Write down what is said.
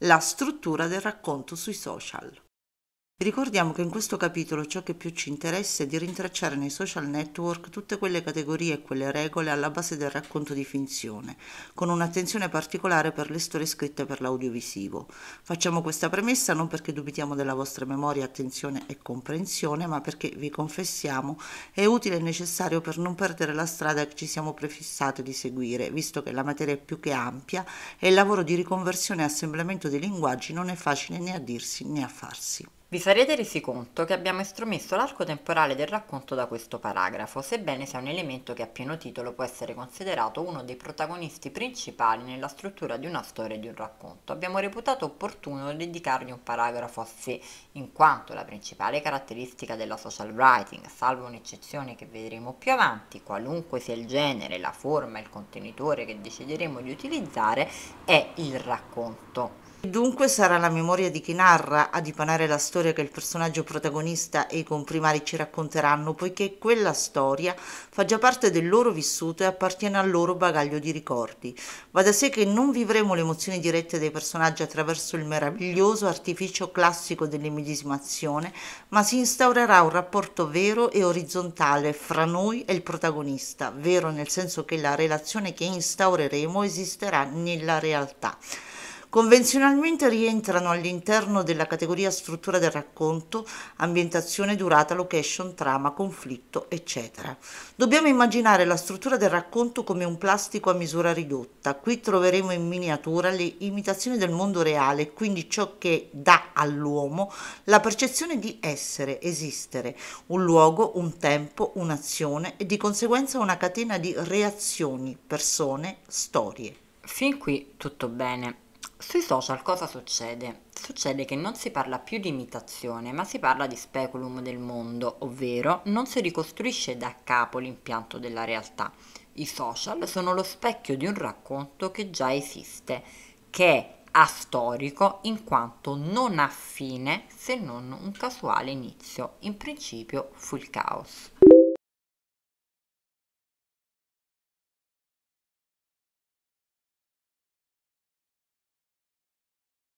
la struttura del racconto sui social. Ricordiamo che in questo capitolo ciò che più ci interessa è di rintracciare nei social network tutte quelle categorie e quelle regole alla base del racconto di finzione, con un'attenzione particolare per le storie scritte per l'audiovisivo. Facciamo questa premessa non perché dubitiamo della vostra memoria, attenzione e comprensione, ma perché, vi confessiamo, è utile e necessario per non perdere la strada che ci siamo prefissati di seguire, visto che la materia è più che ampia e il lavoro di riconversione e assemblamento dei linguaggi non è facile né a dirsi né a farsi. Vi sarete resi conto che abbiamo estromesso l'arco temporale del racconto da questo paragrafo, sebbene sia un elemento che a pieno titolo può essere considerato uno dei protagonisti principali nella struttura di una storia e di un racconto. Abbiamo reputato opportuno dedicargli un paragrafo a sé, in quanto la principale caratteristica della social writing, salvo un'eccezione che vedremo più avanti, qualunque sia il genere, la forma, il contenitore che decideremo di utilizzare, è il racconto. Dunque sarà la memoria di chi narra a dipanare la storia che il personaggio protagonista e i comprimari ci racconteranno, poiché quella storia fa già parte del loro vissuto e appartiene al loro bagaglio di ricordi. Va da sé che non vivremo le emozioni dirette dei personaggi attraverso il meraviglioso artificio classico dell'immedesimazione, ma si instaurerà un rapporto vero e orizzontale fra noi e il protagonista, vero nel senso che la relazione che instaureremo esisterà nella realtà. Convenzionalmente rientrano all'interno della categoria struttura del racconto, ambientazione, durata, location, trama, conflitto, eccetera. Dobbiamo immaginare la struttura del racconto come un plastico a misura ridotta. Qui troveremo in miniatura le imitazioni del mondo reale, quindi ciò che dà all'uomo la percezione di essere, esistere, un luogo, un tempo, un'azione e di conseguenza una catena di reazioni, persone, storie. Fin qui tutto bene. Sui social cosa succede? Succede che non si parla più di imitazione, ma si parla di speculum del mondo, ovvero non si ricostruisce da capo l'impianto della realtà. I social sono lo specchio di un racconto che già esiste, che è astorico in quanto non ha fine se non un casuale inizio. In principio fu il caos.